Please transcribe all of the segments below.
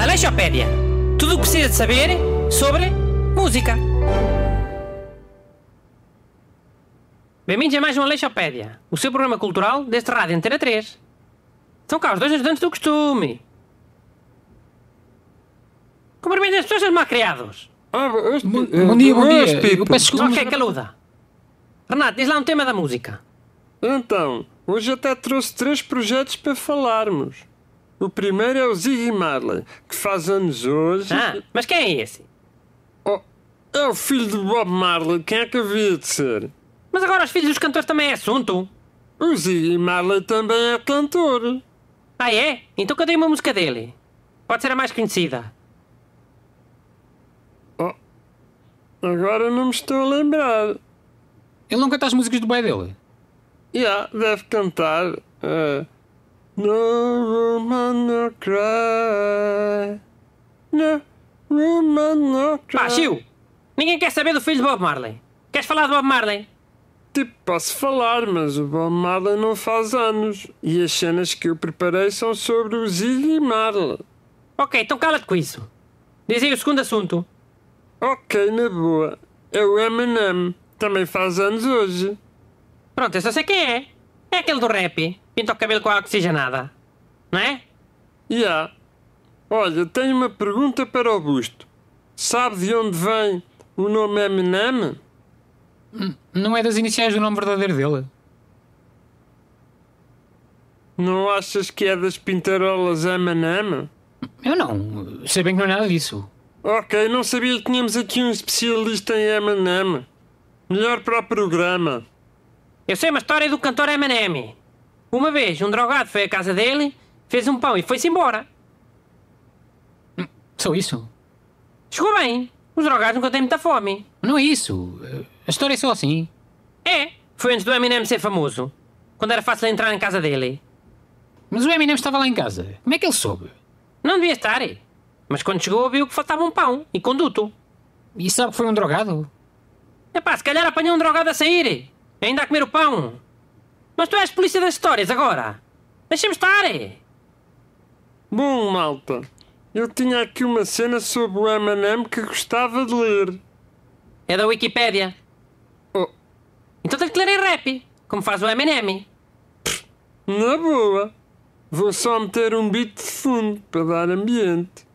Aleixopédia. Tudo o que precisa de saber sobre música. Bem-vindos a mais um Aleixopédia, o seu programa cultural deste Rádio Antena 3. São cá os dois ajudantes do costume. Cumprimentem as pessoas criados. Ah, bom é dia, bom dia. Eu peço tipo. desculpa. Ok, caluda. Renato, diz lá um tema da música. Então, hoje até trouxe três projetos para falarmos. O primeiro é o Ziggy Marley, que faz anos hoje. Ah, mas quem é esse? Oh, é o filho de Bob Marley, quem é que havia de ser? Mas agora os filhos dos cantores também é assunto. O Ziggy Marley também é cantor. Ah, é? Então cadê uma música dele? Pode ser a mais conhecida. Oh, agora não me estou a lembrar. Ele não canta as músicas do pai dele? yeah, deve cantar é, No Woman No Cry. No Woman No Cry. Pá, Gil, ninguém quer saber do filho de Bob Marley. Queres falar de Bob Marley? Tipo, posso falar, mas o Bob Marley não faz anos. E as cenas que eu preparei são sobre o Ziggy Marley. Ok, então cala-te com isso. Diz aí o segundo assunto. Ok, na boa. É o Eminem. Também faz anos hoje. Pronto, eu só sei quem é. É aquele do rap. Pinta o cabelo com a oxigenada. Não é? Yeah. Olha, tenho uma pergunta para o Augusto. Sabe de onde vem o nome Eminem? Hum, não é das iniciais do nome verdadeiro dele. Não achas que é das pintarolas Eminem? Eu não. Sei bem que não é nada disso. Ok, não sabia que tínhamos aqui um especialista em Eminem. Melhor para o programa. Eu sei uma história do cantor Eminem. Uma vez, um drogado foi à casa dele, fez um pão e foi-se embora. Hum, só isso? Chegou bem. Os drogados nunca têm muita fome. Não é isso. A história é só assim. É. Foi antes do Eminem ser famoso. Quando era fácil entrar em casa dele. Mas o Eminem estava lá em casa. Como é que ele soube? Não devia estar. Mas quando chegou, viu que faltava um pão e conduto. E sabe que foi um drogado? É pá, se calhar apanhou um drogado a sair. Ainda a comer o pão? Mas tu és polícia das histórias agora! Deixa-me estar! Bom, malta, eu tinha aqui uma cena sobre o M&M que gostava de ler. É da Wikipédia. Oh. Então tens de ler em rap, como faz o M&M. Na boa. Vou só meter um beat de fundo para dar ambiente.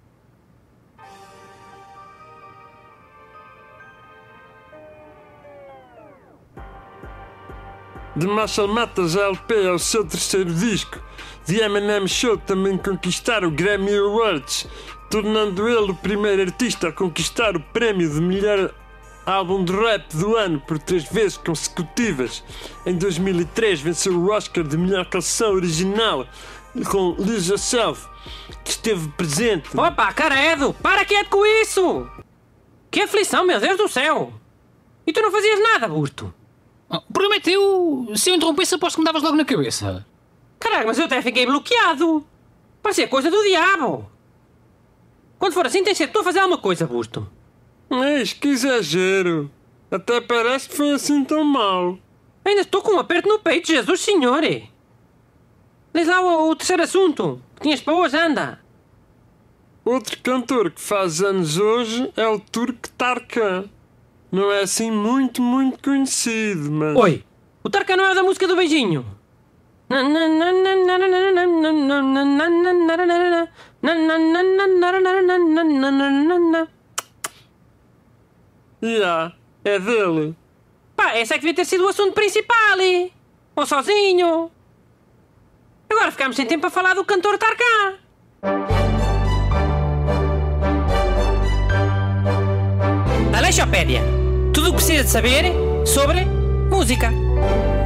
de Marshall Matas LP ao seu terceiro disco, The Eminem Show também o Grammy Awards, tornando ele o primeiro artista a conquistar o prémio de melhor álbum de rap do ano por três vezes consecutivas. Em 2003 venceu o Oscar de melhor canção original com Lisa Self, que esteve presente. Opa, cara Edo, para quieto com isso! Que aflição, meu Deus do céu! E tu não fazias nada, Burto? Ah, prometeu! É Se eu interrompesse, aposto que me davas logo na cabeça. Caralho, mas eu até fiquei bloqueado. Parecia coisa do diabo. Quando for assim, tens de tu a fazer alguma coisa, Busto. Mas é que exagero. Até parece que foi assim tão mal. Ainda estou com um aperto no peito, Jesus Senhor. Lês lá o, o terceiro assunto. Que tinhas para hoje, anda. Outro cantor que faz anos hoje é o Turk Tarkan. Não é assim muito, muito conhecido, mas. Oi! O Tarka não é da música do beijinho! Yeah, é dele. Pá, esse é que devia ter sido o assunto principal, e... ou sozinho. Agora ficamos sem tempo para falar do cantor Tarkan. Aleixopédia. Tudo o que precisa de saber sobre música.